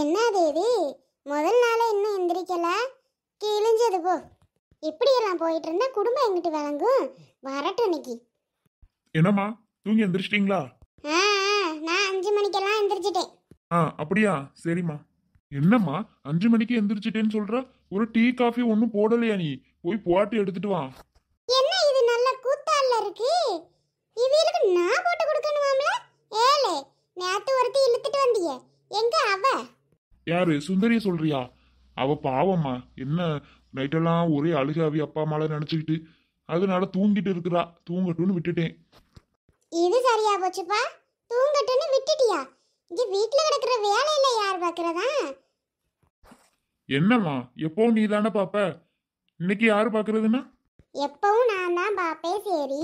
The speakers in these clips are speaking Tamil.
என்ன தேதி முதல் நாளே இன்னும் எந்திரிக்கல கிழிஞ்சது போ இப்படியெல்லாம் போயிட்டு இருந்தா குடும்பம் எங்கிட்டு விளங்கும் வரட்டும் இன்னைக்கு என்னம்மா தூங்கி எந்திரிச்சிட்டீங்களா ஆ ஆ, நான் அஞ்சு மணிக்கெல்லாம் எந்திரிச்சிட்டேன் ஆ அப்படியா சரிம்மா என்னம்மா அஞ்சு மணிக்கு எந்திரிச்சிட்டேன்னு சொல்ற ஒரு டீ காஃபி ஒன்றும் போடலையா நீ போய் போட்டு எடுத்துட்டு வா என்ன இது நல்ல கூத்தால்ல இருக்கு இவளுக்கு நான் போட்டு கொடுக்கணுமாம்ல ஏலே நேத்து ஒருத்தி இழுத்துட்டு வந்தியே எங்க அவ யாரு சுந்தரிய சொல்றியா அவ பாவம்மா என்ன நைட்டெல்லாம் ஒரே அழுகாவி அப்பா அம்மால நினைச்சுக்கிட்டு அதனால தூங்கிட்டு இருக்கிறா தூங்கட்டும்னு விட்டுட்டேன் இது சரியா போச்சுப்பா தூங்கட்டும்னு விட்டுட்டியா இது வீட்ல கிடக்குற இல்ல யார் பாக்குறதா என்னம்மா எப்போ நீ தானே பாப்ப இன்னைக்கு யாரு பாக்குறதுன்னா எப்பவும் நான் தான் பாப்பேன் சரி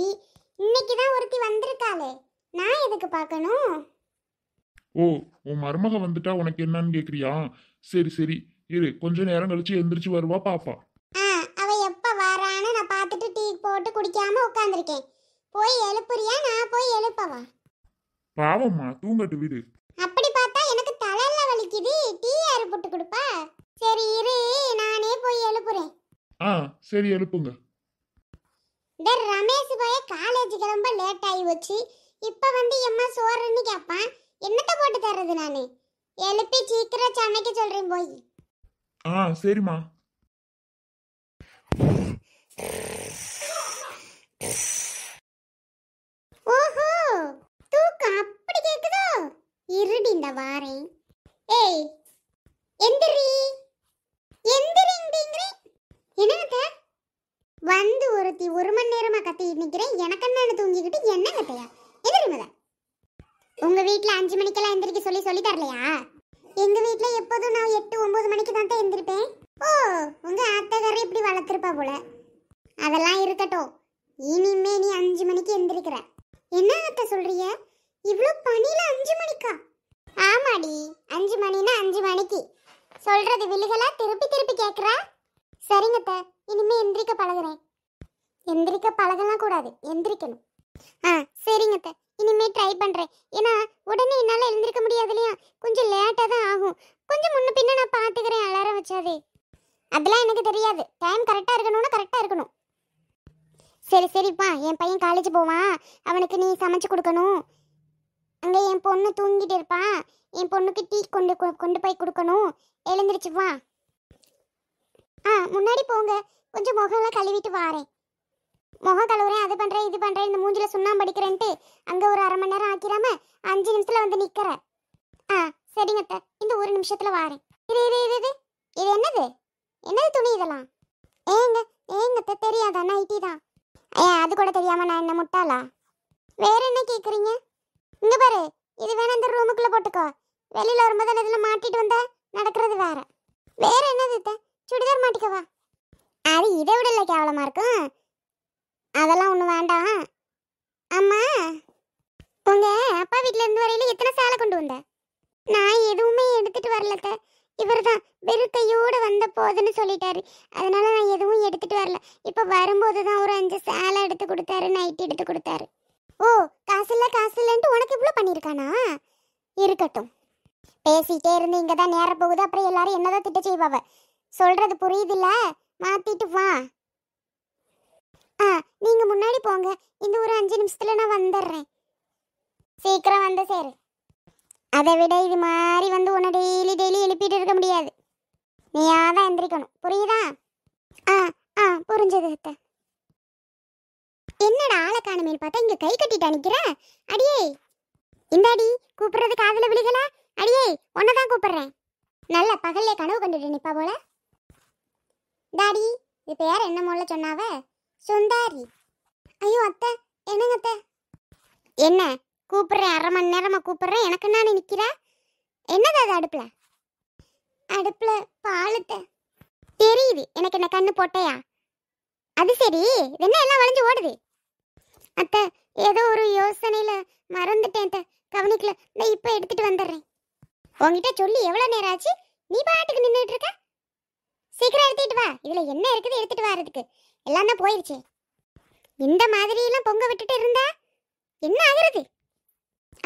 இன்னைக்கு தான் ஒருத்தி வந்திருக்காளே நான் எதுக்கு பார்க்கணும் ஓ உன் மருமக வந்துட்டா உனக்கு என்னன்னு கேக்குறியா சரி சரி இரு கொஞ்ச நேரம் கழிச்சு எந்திரிச்சு வருவா பாப்பா ஆ அவ எப்ப வரான்னு நான் பார்த்துட்டு டீ போட்டு குடிக்காம உட்கார்ந்திருக்கேன் போய் எழுப்புறியா நான் போய் எழுப்பவா பாவம்மா தூங்கட்டு விடு அப்படி பார்த்தா எனக்கு தலையில வலிக்குது டீ யாரு போட்டு கொடுப்பா சரி இரு நானே போய் எழுப்புறேன் ஆ சரி எழுப்புங்க இந்த ரமேஷ் போய் காலேஜ் கிளம்ப லேட் ஆகி வச்சு இப்போ வந்து எம்மா சோறுன்னு கேட்பான் என்னட்ட போட்டு தர்றது நானு எழுப்பி சீக்கிரம் சமைக்க சொல்றேன் போய் ஆ சரிம்மா ஓஹோ தூக்கம் அப்படி கேக்குதோ இருடி இந்த வாரே ஏய் எந்திரி எந்திரிங்கிறீங்க என்னங்க வந்து ஒருத்தி ஒரு மணி நேரமா கத்தி நிக்கிறேன் எனக்கு என்ன அஞ்சு மணிக்கெல்லாம் எந்திரிக்க சொல்லி சொல்லி தரலையா எங்க வீட்ல எப்போதும் நான் எட்டு ஒன்பது மணிக்கு தான் எந்திரிப்பேன் ஓ உங்க அத்தகாரம் இப்படி வளர்த்துருப்பா போல அதெல்லாம் இருக்கட்டும் இனிமே நீ அஞ்சு மணிக்கு எந்திரிக்கிற என்ன அத்தை சொல்றிய இவ்வளோ பணியில அஞ்சு மணிக்கா ஆமாடி அஞ்சு மணினா அஞ்சு மணிக்கு சொல்றது விழுகலா திருப்பி திருப்பி கேட்குறா சரிங்கத்த இனிமே எந்திரிக்க பழகுறேன் எந்திரிக்க பழகலாம் கூடாது எந்திரிக்கணும் ஆ சரிங்கத்தை இனிமே ட்ரை பண்ணுறேன் ஏன்னா உடனே என்னால் எழுந்திருக்க முடியாது இல்லையா கொஞ்சம் லேட்டாக தான் ஆகும் கொஞ்சம் முன்ன பின்ன நான் பார்த்துக்கிறேன் அலாரம் வச்சாதே அதெல்லாம் எனக்கு தெரியாது டைம் கரெக்டாக இருக்கணும்னா கரெக்டாக இருக்கணும் சரி சரிப்பா என் பையன் காலேஜ் போவான் அவனுக்கு நீ சமைச்சு கொடுக்கணும் அங்கே என் பொண்ணு தூங்கிட்டு இருப்பா என் பொண்ணுக்கு டீ கொண்டு கொண்டு போய் கொடுக்கணும் எழுந்திரிச்சு வா ஆ முன்னாடி போங்க கொஞ்சம் முகம்லாம் கழுவிட்டு வாரேன் முகம் கழுவுறேன் அது பண்றேன் இது பண்றேன் இந்த மூஞ்சில சுண்ணாம்பு அடிக்கிறேன்ட்டு அங்க ஒரு அரை மணி நேரம் ஆக்கிராம அஞ்சு நிமிஷத்துல வந்து நிக்கிற ஆ சரிங்க இந்த ஒரு நிமிஷத்துல வாரேன் இது இது இது இது இது என்னது என்னது துணி இதெல்லாம் ஏங்க ஏங்க அத்தை தெரியாதா நைட்டி தான் ஏன் அது கூட தெரியாம நான் என்ன முட்டாளா வேற என்ன கேக்குறீங்க இங்க பாரு இது வேணா இந்த ரூமுக்குள்ள போட்டுக்கோ வெளியில வரும்போது இதுல மாட்டிட்டு வந்தா நடக்கிறது வேற வேற என்னது சுடிதார் மாட்டிக்கவா அது இதை விட இல்லை கேவலமா இருக்கும் வீட்டுல இருந்து வரையில எத்தனை சேலை கொண்டு வந்த நான் எதுவுமே எடுத்துட்டு வரலத்த இவர் தான் வெறுக்கையோட வந்த போதுன்னு சொல்லிட்டாரு அதனால நான் எதுவும் எடுத்துட்டு வரல இப்ப வரும்போது தான் ஒரு அஞ்சு சேலை எடுத்து கொடுத்தாரு நைட் எடுத்து கொடுத்தாரு ஓ காசு இல்ல காசு இல்லன்ட்டு உனக்கு இவ்வளவு பண்ணிருக்கானா இருக்கட்டும் பேசிட்டே இருந்து இங்க தான் நேர போகுது அப்புறம் எல்லாரும் என்னதான் திட்ட செய்வாவ சொல்றது புரியுதுல்ல மாத்திட்டு வா ஆ நீங்க முன்னாடி போங்க இந்த ஒரு அஞ்சு நிமிஷத்துல நான் வந்துடுறேன் சீக்கிரம் வந்து சேரு அதை விட இது மாதிரி வந்து உன்னை டெய்லி டெய்லி எழுப்பிட்டு இருக்க முடியாது நீ தான் எந்திரிக்கணும் புரியுதா ஆ ஆ புரிஞ்சது அத்தை என்னடா ஆளை காணுமேனு பார்த்தா இங்கே கை கட்டிட்டு அனுக்கிற அடியே இந்தாடி கூப்பிடுறது காதில் விழுகல அடியே உன்னை தான் கூப்பிடுறேன் நல்ல பகல்ல கனவு கண்டுட்டு நிப்பா போல டாடி இது பேர் என்ன முதல்ல சொன்னாவ சுந்தாரி ஐயோ அத்தை என்னங்க அத்தை என்ன கூப்பிட்றேன் அரை மணி நேரமாக கூப்பிட்றேன் எனக்கு நான் நிற்கிற என்னது அது அடுப்பில் அடுப்பில் பாலத்தை தெரியுது எனக்கு என்ன கண்ணு போட்டையா அது சரி என்ன எல்லாம் வளைஞ்சு ஓடுது அத்தை ஏதோ ஒரு யோசனையில் மறந்துட்டேன் அத்தை கவனிக்கல நான் இப்போ எடுத்துகிட்டு வந்துடுறேன் உங்ககிட்ட சொல்லி எவ்வளோ நேரம் ஆச்சு நீ பாட்டுக்கு நின்றுட்டு இருக்க சீக்கிரம் எடுத்துட்டு வா இதில் என்ன இருக்குது எடுத்துகிட்டு வர்றதுக்கு எல்லாம் தான் போயிடுச்சு இந்த மாதிரியெல்லாம் பொங்க விட்டுட்டு இருந்தா என்ன ஆகுறது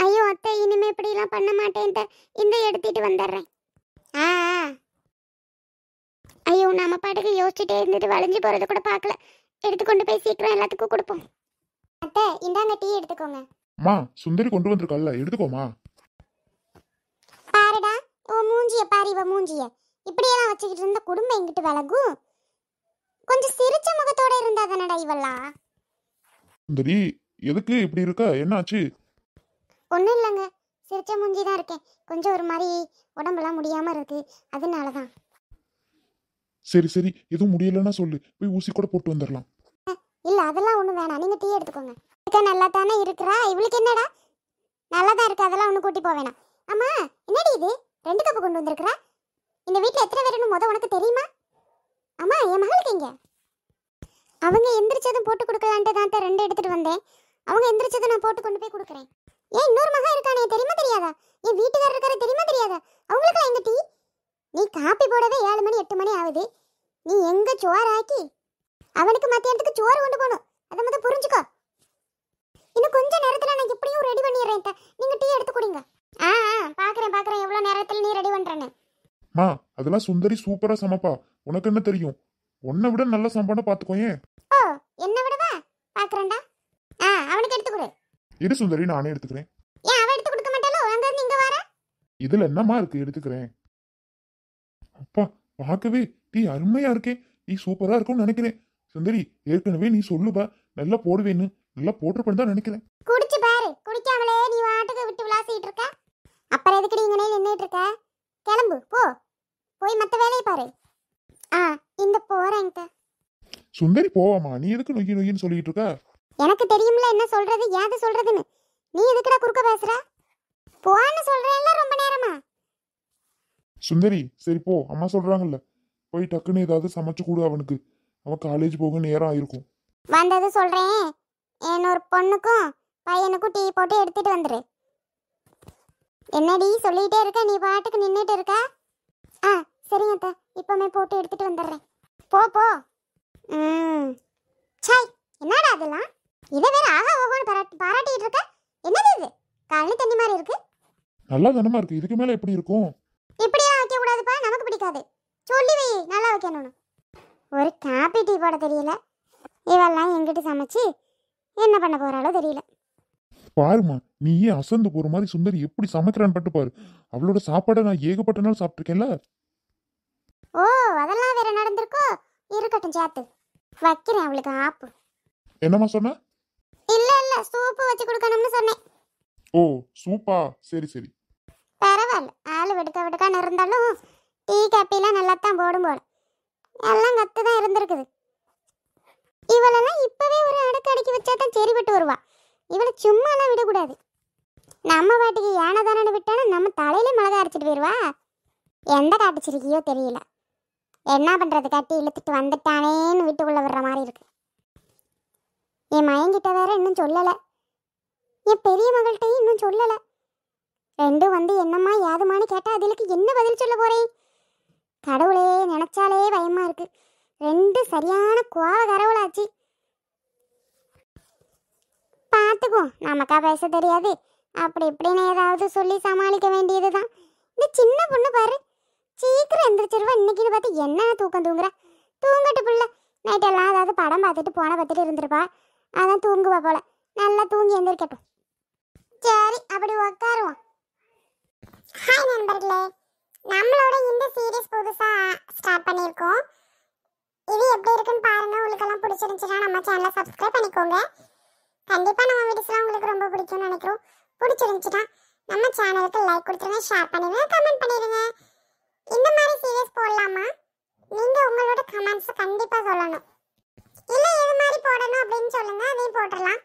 ஐயோ அத்தை இனிமே இப்படிலாம் பண்ண மாட்டேன்ட்டு இந்த எடுத்துட்டு வந்துடுறேன் ஆ ஐயோ நம்ம பாட்டுக்கு யோசிச்சுட்டே இருந்துட்டு வளைஞ்சு போறது கூட பார்க்கல எடுத்து கொண்டு போய் சீக்கிரம் எல்லாத்துக்கும் கொடுப்போம் அத்தை இந்தாங்க டீ எடுத்துக்கோங்க மா சுந்தரி கொண்டு வந்திருக்கல்ல எடுத்துக்கோமா பாருடா ஓ மூஞ்சிய பாரு இவ மூஞ்சிய இப்படியெல்லாம் வச்சுக்கிட்டு இருந்த குடும்பம் எங்கிட்டு விலகும் கொஞ்சம் சிரிச்ச முகத்தோட இருந்தா தானடா இவெல்லாம் சுந்தரி எதுக்கு இப்படி இருக்க என்னாச்சு ஒன்றும் இல்லைங்க சிரிச்ச மூஞ்சி தான் இருக்கேன் கொஞ்சம் ஒரு மாதிரி உடம்பெல்லாம் முடியாமல் இருக்குது அதனால தான் சரி சரி எதுவும் முடியலன்னா சொல்லு போய் ஊசி கூட போட்டு வந்துடலாம் இல்லை அதெல்லாம் ஒன்றும் வேணாம் நீங்கள் டீ எடுத்துக்கோங்க இருக்க நல்லா தானே இருக்கிறா இவளுக்கு என்னடா நல்லா தான் இருக்கு அதெல்லாம் ஒன்று கூட்டி போக வேணாம் என்னடி இது ரெண்டு கப்பு கொண்டு வந்திருக்கிறா இந்த வீட்டில் எத்தனை பேருன்னு முத உனக்கு தெரியுமா அம்மா என் மகளுக்கு இங்கே அவங்க எந்திரிச்சதும் போட்டு கொடுக்கலான்ட்டு தான் ரெண்டு எடுத்துகிட்டு வந்தேன் அவங்க எந்திரிச்சதும் நான் போட்டு கொண்டு போய் கொடுக்குறேன் ஏன் இன்னொரு மகன் இருக்கானே தெரியுமா தெரியாதா என் வீட்டுக்காரர் இருக்காரு தெரியுமா தெரியாதா அவங்களுக்கு எங்க டீ நீ காப்பி போடவே ஏழு மணி எட்டு மணி ஆகுது நீ எங்க ஆக்கி அவனுக்கு மத்தியானத்துக்கு சோறு கொண்டு போகணும் அதை மட்டும் புரிஞ்சுக்கோ இன்னும் கொஞ்ச நேரத்தில் நான் எப்படியும் ரெடி பண்ணிடுறேன் நீங்க டீ எடுத்து குடிங்க ஆ ஆ பார்க்குறேன் பார்க்குறேன் எவ்வளோ நேரத்தில் நீ ரெடி பண்றேன்னு மா அதெல்லாம் சுந்தரி சூப்பராக சமைப்பா உனக்கு என்ன தெரியும் உன்னை விட நல்ல சம்பாடம் பார்த்துக்கோ இரு சுந்தரி நானே எடுத்துக்கிறேன் இதுல என்னமா இருக்கு எடுத்துக்கிறேன் அப்பா பார்க்கவே டீ அருமையா இருக்கே நீ சூப்பரா இருக்கும்னு நினைக்கிறேன் சுந்தரி ஏற்கனவே நீ சொல்லுப்பா நல்லா போடுவேன்னு நல்லா போட்டுருப்பேன்னு தான் நினைக்கிறேன் குடிச்சு பாரு குடிக்காமலே நீ வாட்டுக்கு விட்டு விளாசிட்டு இருக்க அப்புறம் எதுக்கு நீங்களே நின்றுட்டு இருக்க கிளம்பு போ போய் மத்த வேலையை பாரு ஆ இந்த போறேன் சுந்தரி போவாமா நீ எதுக்கு நொய்யி நொய்யின்னு சொல்லிட்டு இருக்க எனக்கு தெரியும்ல என்ன சொல்றது ஏது சொல்றதுன்னு நீ எதுக்குடா குறுக்க பேசுற போன்னு சொல்றேன்ல ரொம்ப நேரமா சுந்தரி சரி போ அம்மா சொல்றாங்கல்ல போய் டக்குன்னு ஏதாவது சமைச்சு கொடு அவனுக்கு அவன் காலேஜ் போக நேரம் ஆயிருக்கும் வந்தது சொல்றேன் என் ஒரு பொண்ணுக்கும் பையனுக்கும் டீ போட்டு எடுத்துட்டு வந்துரு என்னடி சொல்லிட்டே இருக்க நீ பாட்டுக்கு நின்றுட்டு இருக்க ஆ சரிங்க அத்தா இப்போமே போட்டு எடுத்துட்டு வந்துடுறேன் போ போ ம் சாய் என்னடா அதெல்லாம் இவன் வேற ஆஹா ஓஹோன்னு பாராட்டி பாராட்டிட்டு இருக்க என்னது இது கழனி தண்ணி மாதிரி இருக்கு நல்லா தானமா இருக்கு இதுக்கு மேல எப்படி இருக்கும் இப்படியா வைக்க கூடாதுப்பா நமக்கு பிடிக்காது சொல்லி வை நல்லா வைக்கணும் ஒரு காப்பி டீ போட தெரியல இவெல்லாம் எங்கிட்ட சமைச்சு என்ன பண்ண போறாளோ தெரியல பாருமா நீயே அசந்து போற மாதிரி சுந்தரி எப்படி சமைக்கிறான்னு பட்டு பாரு அவளோட சாப்பாடை நான் ஏகப்பட்ட நாள் சாப்பிட்டுருக்கேன்ல ஓ அதெல்லாம் வேற நடந்திருக்கோ இருக்கட்டும் சேர்த்து வைக்கிறேன் அவளுக்கு ஆப்பு என்னம்மா சொன்ன சூப்பு வச்சு கொடுக்கணும்னு சொன்னேன் ஓ சூப்பா சரி சரி பரவாயில்ல ஆள் விடுக்க விடுக்கான்னு இருந்தாலும் டீ காப்பிலாம் நல்லா தான் போடும் போல எல்லாம் கத்து தான் இருந்திருக்குது இவளெல்லாம் இப்பவே ஒரு அடக்கு அடக்கி வச்சா தான் விட்டு வருவா இவளை சும்மாலாம் விடக்கூடாது நம்ம பாட்டுக்கு யானை தானே விட்டானா நம்ம தலையில மிளகா அரைச்சிட்டு போயிடுவா எந்த காட்டுச்சிருக்கியோ தெரியல என்ன பண்ணுறது கட்டி இழுத்துட்டு வந்துட்டானேன்னு வீட்டுக்குள்ளே விடுற மாதிரி இருக்குது என் மயங்கிட்ட வேற இன்னும் சொல்லலை என் பெரிய மகள்கிட்டையும் இன்னும் சொல்லலை ரெண்டும் வந்து என்னம்மா யாதுமான்னு கேட்டால் அதுகளுக்கு என்ன பதில் சொல்ல போகிறேன் கடவுளே நினச்சாலே பயமாக இருக்கு ரெண்டு சரியான கோவ கரவுளாச்சு பார்த்துக்கோ நமக்கா பேச தெரியாது அப்படி இப்படின்னு ஏதாவது சொல்லி சமாளிக்க வேண்டியது தான் இந்த சின்ன பொண்ணு பாரு சீக்கிரம் எந்திரிச்சிருவா இன்னைக்குன்னு பார்த்து என்ன தூக்கம் தூங்குற தூங்கட்டு பிள்ளை நைட்டெல்லாம் ஏதாவது படம் பார்த்துட்டு போன பார்த்துட்டு இருந்திருப்பா அதான் தூங்குவா போல நல்லா தூங்கி எந்திரிக்கட்டும் சரி அப்படி உட்காருவோம் ஹாய் நண்பர்களே நம்மளோட இந்த சீரீஸ் புதுசா ஸ்டார்ட் பண்ணியிருக்கோம் இது எப்படி இருக்குன்னு பாருங்க உங்களுக்கு எல்லாம் பிடிச்சிருந்துச்சுன்னா நம்ம சேனலை சப்ஸ்கிரைப் பண்ணிக்கோங்க கண்டிப்பா நம்ம வீடியோஸ்லாம் உங்களுக்கு ரொம்ப பிடிக்கும்னு நினைக்கிறோம் பிடிச்சிருந்துச்சுன்னா நம்ம சேனலுக்கு லைக் கொடுத்துருங்க ஷேர் பண்ணிடுங்க கமெண்ட் பண்ணிடுங்க இந்த மாதிரி சீரியஸ் போடலாமா நீங்கள் உங்களோட கமெண்ட்ஸ் கண்டிப்பாக சொல்லணும் இல்ல எது மாதிரி போடணும் அப்படின்னு சொல்லுங்க அதையும் போட்டுடலாம்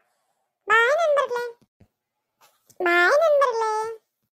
பாய் நண்பர்களே பாய் நண்பர்களே